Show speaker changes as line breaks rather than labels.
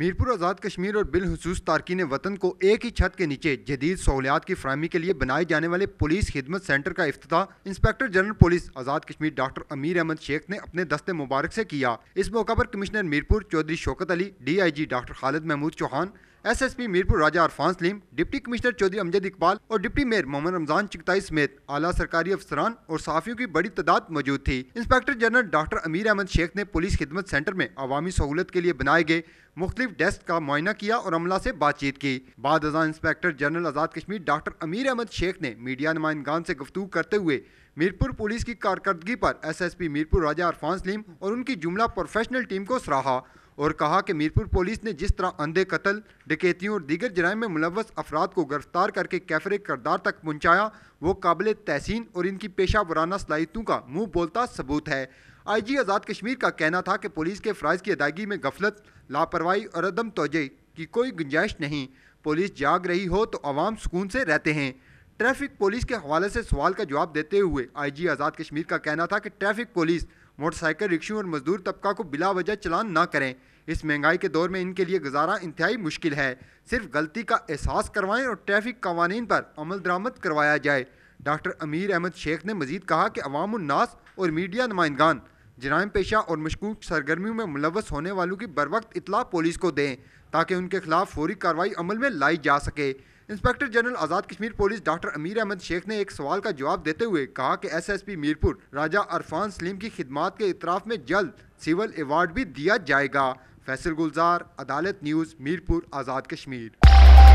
मीरपुर आज़ाद कश्मीर और बिलखसूस तारकिन वतन को एक ही छत के नीचे जदीद सहूलियात की फ्राहमी के लिए बनाए जाने वाले पुलिस खिदमत सेंटर का अफ्त inspector general police Azad Kashmir doctor Amir Ahmed Sheikh ने अपने दस्ते मुबारक से किया इस मौका पर commissioner Mirpur Chaudhry Shaukat Ali D I G doctor Khalid Mahmood Chauhan SSP Mirpur Raja Irfan Saleem deputy commissioner Chaudhry Amjad Iqbal और डिप्टी मेयर मोहम्मद रमजान चिकताई समेत आला सरकारी अफसरान और साफियों की बड़ी तादाद मौजूद थी inspector general doctor Amir Ahmed Sheikh ने पुलिस खिदमत सेंटर में अवामी सहूलत के लिए बनाए गए मुख्तलिफ डेस्क का मुआयना किया और अमला से बातचीत की बाद inspector general Azad Kashmir doctor Amir Ahmed Sheikh ने मीडिया नुमाइंदान से गुफ्तू करते हुए मीरपुर पुलिस की कारकर्दगी पर एसएसपी मीरपुर राजा अरफान सलीम और उनकी जुमला प्रोफेशनल टीम को सराहा और कहा कि मीरपुर पुलिस ने जिस तरह अंधे कत्ल डकैतियों और दीगर जराय में मुलवस अफराद को गिरफ्तार करके कैफरे करदार तक पहुँचाया वो काबिल तहसीन और इनकी पेशा वराना सलाहितों का मुँह बोलता सबूत है आई जी आज़ाद कश्मीर का कहना था कि पुलिस के फ़राइज़ की अदायगी में गफलत लापरवाही और अदम तोजह की कोई गुंजाइश नहीं पुलिस जाग रही हो तो आवाम सुकून से रहते हैं ट्रैफिक पुलिस के हवाले से सवाल का जवाब देते हुए आईजी आज़ाद कश्मीर का कहना था कि ट्रैफिक पुलिस मोटरसाइकिल रिक्शों और मजदूर तबका को बिला वजह चलान ना करें इस महंगाई के दौर में इनके लिए गुजारा इंतहाई मुश्किल है सिर्फ गलती का एहसास करवाएं और ट्रैफिक कवानीन पर अमल दरामद करवाया जाए डॉक्टर अमीर अहमद शेख ने मजीद कहा कि अवामनास और मीडिया नुमाइंदान जराम पेशा और मशकूक सरगर्मियों में मुलवस होने वालों की बर वक्त इतला पुलिस को दें ताकि उनके खिलाफ फौरी कार्रवाई अमल में लाई जा सके inspector general Azad Kashmir police doctor Amir Ahmed Sheikh ने एक सवाल का जवाब देते हुए कहा कि एसएसपी मीरपुर राजा अरफान सलीम की खिदमत के इतराफ़ में जल्द सिविल अवार्ड भी दिया जाएगा फैसल गुलजार अदालत न्यूज़ मीरपुर आज़ाद कश्मीर